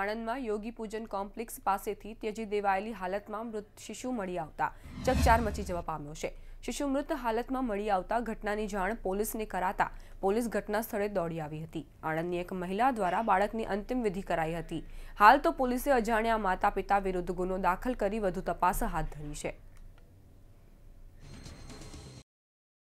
આણંદમાં યોગી પૂજન કોમ્પ્લેક્સ પાસેથી ત્યજી દેવાયેલી હાલતમાં મૃત શિશુ મળી આવતા ચકચાર મચી જવા પામ્યો છે શિશુ મૃત હાલતમાં મળી આવતા ઘટનાની જાણ પોલીસને કરાતા પોલીસ ઘટના સ્થળે દોડી આવી હતી આણંદની એક મહિલા દ્વારા બાળકની અંતિમ વિધિ કરાઈ હતી હાલ તો પોલીસે અજાણ્યા માતા પિતા વિરુદ્ધ ગુનો દાખલ કરી વધુ તપાસ હાથ ધરી છે